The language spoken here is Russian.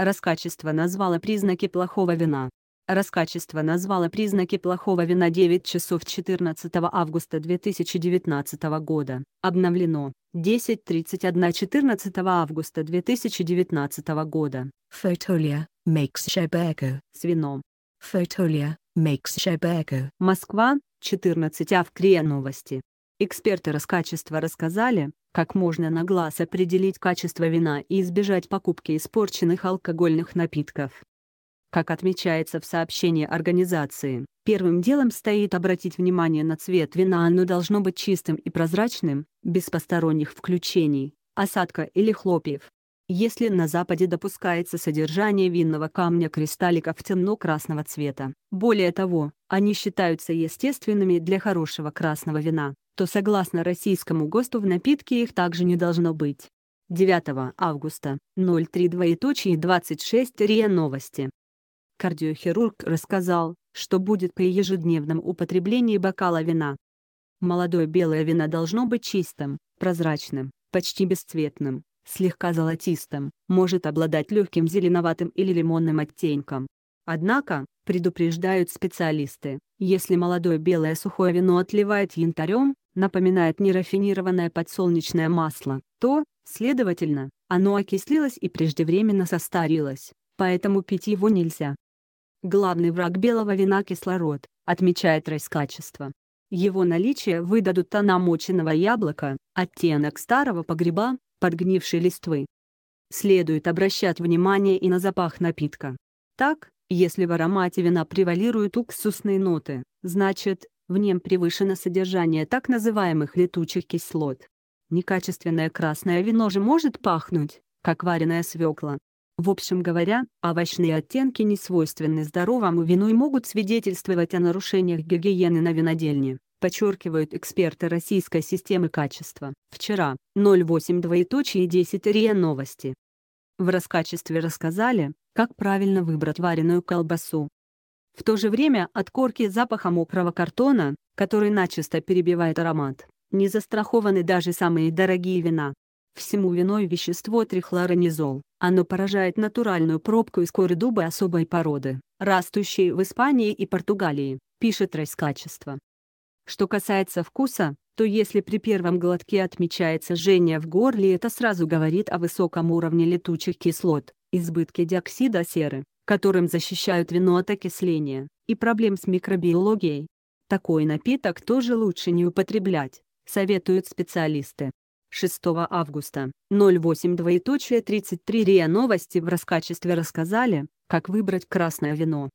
Раскачество назвало признаки плохого вина. Раскачество назвало признаки плохого вина 9 часов 14 августа 2019 года. Обновлено. 10.31 14 августа 2019 года. Фотолия, makes Шебеко. С вином. Фотолия, makes Шебеко. Москва, 14 Авкрия новости. Эксперты раскачества рассказали, как можно на глаз определить качество вина и избежать покупки испорченных алкогольных напитков. Как отмечается в сообщении организации, первым делом стоит обратить внимание на цвет вина, оно должно быть чистым и прозрачным, без посторонних включений, осадка или хлопьев. Если на Западе допускается содержание винного камня кристалликов темно-красного цвета, более того, они считаются естественными для хорошего красного вина, то согласно российскому ГОСТу в напитке их также не должно быть. 9 августа, 03.26 РИА Новости. Кардиохирург рассказал, что будет при ежедневном употреблении бокала вина. Молодое белое вино должно быть чистым, прозрачным, почти бесцветным, слегка золотистым, может обладать легким зеленоватым или лимонным оттенком. Однако, предупреждают специалисты, если молодое белое сухое вино отливает янтарем, напоминает нерафинированное подсолнечное масло, то, следовательно, оно окислилось и преждевременно состарилось, поэтому пить его нельзя. Главный враг белого вина – кислород, отмечает Роскачество. Его наличие выдадут тона моченого яблока, оттенок старого погреба, подгнившей листвы. Следует обращать внимание и на запах напитка. Так, если в аромате вина превалируют уксусные ноты, значит, в нем превышено содержание так называемых летучих кислот. Некачественное красное вино же может пахнуть, как вареная свекла. В общем говоря, овощные оттенки не свойственны здоровому вину и могут свидетельствовать о нарушениях гигиены на винодельне, подчеркивают эксперты российской системы качества. Вчера, 08 РИА новости. В раскачестве рассказали, как правильно выбрать вареную колбасу, в то же время от корки запаха мокрого картона, который начисто перебивает аромат, не застрахованы даже самые дорогие вина. Всему виной вещество трихлоронизол. Оно поражает натуральную пробку из коры дуба особой породы, растущей в Испании и Португалии, пишет Райскачество. Что касается вкуса, то если при первом глотке отмечается жжение в горле, это сразу говорит о высоком уровне летучих кислот, избытке диоксида серы, которым защищают вино от окисления и проблем с микробиологией. Такой напиток тоже лучше не употреблять, советуют специалисты. 6 августа 08.33 РИА Новости в раскачестве рассказали, как выбрать красное вино.